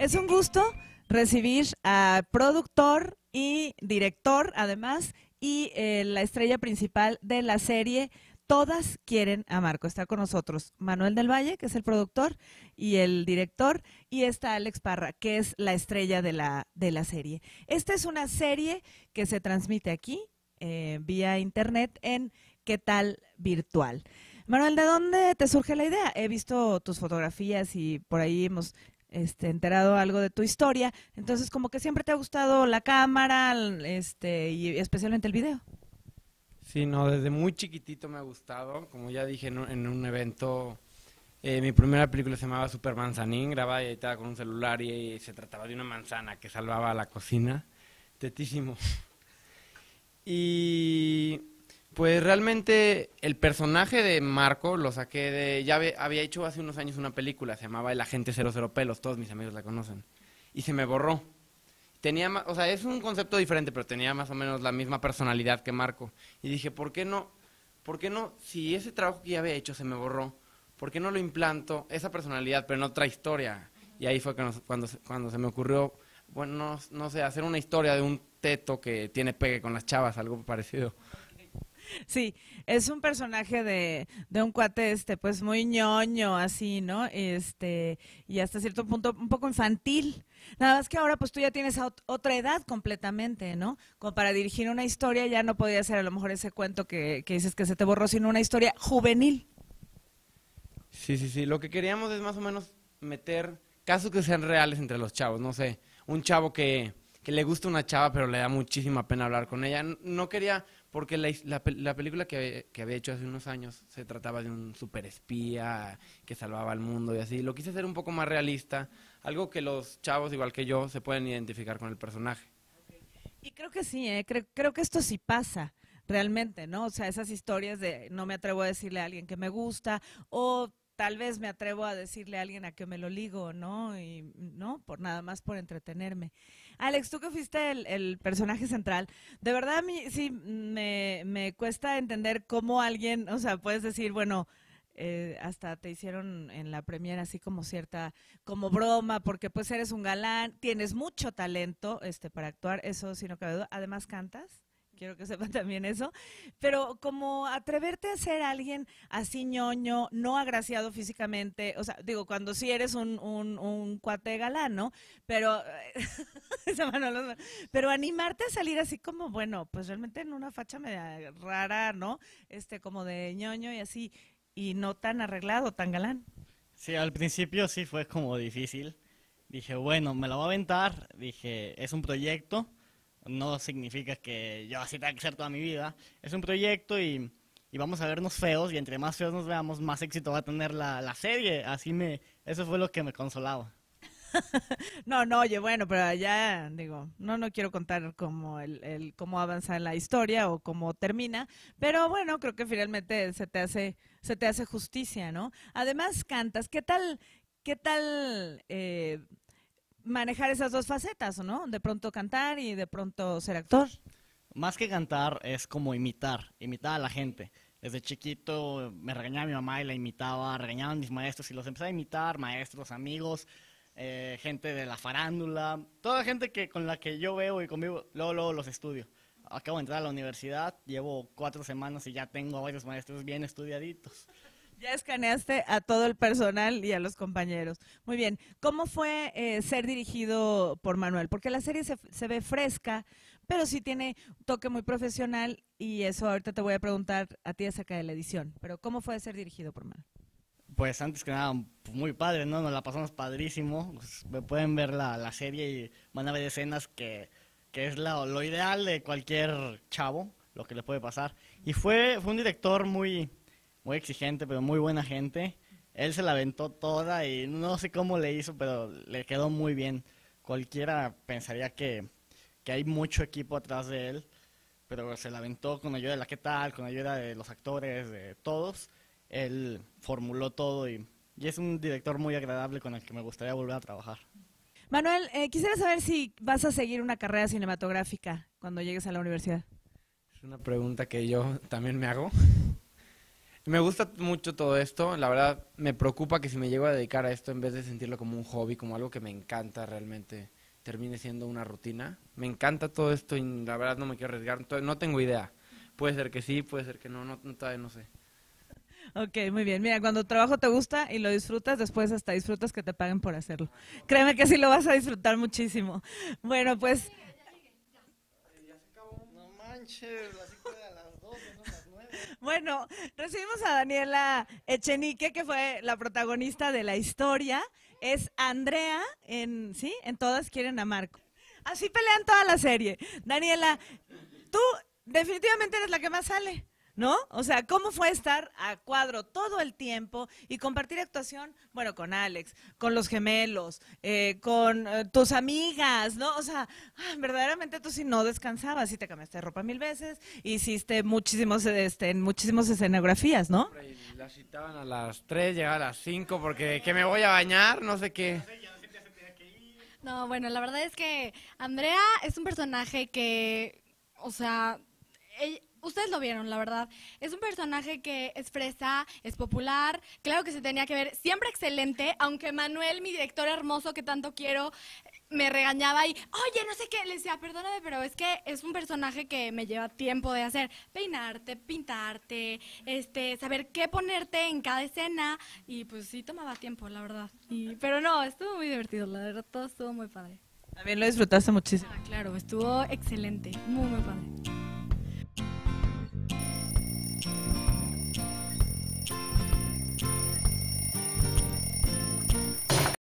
Es un gusto recibir a productor y director, además, y eh, la estrella principal de la serie Todas quieren a Marco. Está con nosotros Manuel del Valle, que es el productor y el director, y está Alex Parra, que es la estrella de la, de la serie. Esta es una serie que se transmite aquí, eh, vía internet, en ¿Qué tal virtual? Manuel, ¿de dónde te surge la idea? He visto tus fotografías y por ahí hemos este, enterado algo de tu historia. Entonces, como que siempre te ha gustado la cámara este, y especialmente el video. Sí, no, desde muy chiquitito me ha gustado. Como ya dije en un, evento, eh, mi primera película se llamaba Super Manzanín, grababa y editada con un celular y, se trataba de una manzana que salvaba la cocina. Tetísimo. Y pues realmente el personaje de Marco lo saqué de... Ya había hecho hace unos años una película, se llamaba El Agente Cero Pelos, todos mis amigos la conocen. Y se me borró. Tenía, o sea, es un concepto diferente, pero tenía más o menos la misma personalidad que Marco. Y dije, ¿por qué no? ¿Por qué no? Si ese trabajo que ya había hecho se me borró, ¿por qué no lo implanto? Esa personalidad, pero en otra historia. Y ahí fue cuando, se me ocurrió, bueno, no, no sé, hacer una historia de un teto que tiene pegue con las chavas, algo parecido. Sí, es un personaje de, de un cuate, este, pues muy ñoño, así, ¿no? Este, y hasta cierto punto un poco infantil. Nada más que ahora, pues tú ya tienes otra edad completamente, ¿no? Como para dirigir una historia, ya no podía ser a lo mejor ese cuento que, que dices que se te borró, sino una historia juvenil. Sí, sí, sí. Lo que queríamos es más o menos meter casos que sean reales entre los chavos, no sé. Un chavo que, que le gusta una chava, pero le da muchísima pena hablar con ella. No quería porque la, la, película que, que, había hecho hace unos años se trataba de un superespía que salvaba al mundo y así. Lo quise hacer un poco más realista, algo que los chavos, igual que yo, se pueden identificar con el personaje. Y creo que sí, ¿eh? creo, creo que esto sí pasa realmente, ¿no? O sea, esas historias de no me atrevo a decirle a alguien que me gusta o tal vez me atrevo a decirle a alguien a que me lo ligo, ¿no? Y no, por nada más por entretenerme. Alex, tú que fuiste el, personaje central, de verdad a mí sí me, me cuesta entender cómo alguien, o sea, puedes decir, bueno, eh, hasta te hicieron en la premiere así como cierta, como broma, porque pues eres un galán, tienes mucho talento este, para actuar, eso sino que Además cantas quiero que sepan también eso, pero como atreverte a ser alguien así ñoño, no agraciado físicamente, o sea, digo, cuando sí eres un, un, cuate galán, ¿no? Pero, pero animarte a salir así como, bueno, pues realmente en una facha media rara, ¿no? Este, como de ñoño y así, y no tan arreglado, tan galán. Sí, al principio sí fue como difícil. Dije, bueno, me la voy a aventar. Dije, es un proyecto no significa que yo así tenga que ser toda mi vida. Es un proyecto y, vamos a vernos feos y entre más feos nos veamos, más éxito va a tener la, serie. Así me, eso fue lo que me consolaba. no, no, oye, bueno, pero ya digo, no, no quiero contar cómo, el, el, cómo avanza la historia o cómo termina, pero bueno, creo que finalmente se te hace, se te hace justicia, ¿no? Además, cantas, ¿qué tal, qué tal eh, manejar esas dos facetas, ¿no? De pronto cantar y de pronto ser actor. Pues, más que cantar es como imitar, imitar a la gente. Desde chiquito me regañaba mi mamá y la imitaba, regañaban mis maestros y los empecé a imitar, maestros, amigos, eh, gente de la farándula, toda gente que, con la que yo veo y conmigo, luego, luego los estudio. Acabo de entrar a la universidad, llevo cuatro semanas y ya tengo a varios maestros bien estudiaditos. Ya escaneaste a todo el personal y a los compañeros. Muy bien. ¿Cómo fue eh, ser dirigido por Manuel? Porque la serie se, ve fresca, pero sí tiene un toque muy profesional y eso ahorita te voy a preguntar a ti acerca de la edición. Pero ¿cómo fue ser dirigido por Manuel? Pues antes que nada, muy padre, ¿no? Nos la pasamos padrísimo. Pues, me pueden ver la, serie y van a ver escenas que, es lo ideal de cualquier chavo, lo que le puede pasar. Y fue, fue un director muy, muy exigente, pero muy buena gente. Él se la aventó toda y no sé cómo le hizo, pero le quedó muy bien. Cualquiera pensaría que, que hay mucho equipo atrás de él, pero se la aventó con ayuda de la que tal, con ayuda de los actores, de todos. Él formuló todo y, es un director muy agradable con el que me gustaría volver a trabajar. Manuel, eh, quisiera saber si vas a seguir una carrera cinematográfica cuando llegues a la universidad. Es una pregunta que yo también me hago. Me gusta mucho todo esto, la verdad me preocupa que si me llego a dedicar a esto en vez de sentirlo como un hobby, como algo que me encanta realmente, termine siendo una rutina. Me encanta todo esto y la verdad no me quiero arriesgar, no tengo idea. Puede ser que sí, puede ser que no, no todavía no sé. Ok, muy bien. Mira, cuando trabajo te gusta y lo disfrutas, después hasta disfrutas que te paguen por hacerlo. Créeme que sí lo vas a disfrutar muchísimo. Bueno, pues... Ya se acabó. No manches, bueno, recibimos a Daniela Echenique, que fue la protagonista de la historia. Es Andrea en, ¿sí? En Todas quieren a Marco. Así pelean toda la serie. Daniela, tú definitivamente eres la que más sale. ¿no? O sea, ¿cómo fue estar a cuadro todo el tiempo y compartir actuación, bueno, con Alex, con los gemelos, eh, con eh, tus amigas, ¿no? O sea, ah, verdaderamente tú sí no descansabas, y te cambiaste de ropa mil veces, hiciste muchísimos, este, muchísimos escenografías, ¿no? La citaban a las 3, llegaba a las 5 porque que me voy a bañar, no sé qué. No, bueno, la verdad es que Andrea es un personaje que, o sea, ella, Ustedes lo vieron, la verdad. Es un personaje que es fresa, es popular, claro que se tenía que ver, siempre excelente, aunque Manuel, mi director hermoso que tanto quiero, me regañaba y, oye, no sé qué, le decía, perdóname, pero es que es un personaje que me lleva tiempo de hacer, peinarte, pintarte, este, saber qué ponerte en cada escena y pues sí tomaba tiempo, la verdad. pero no, estuvo muy divertido, la verdad, todo estuvo muy padre. También lo disfrutaste muchísimo. Ah, claro, estuvo excelente, muy, muy padre.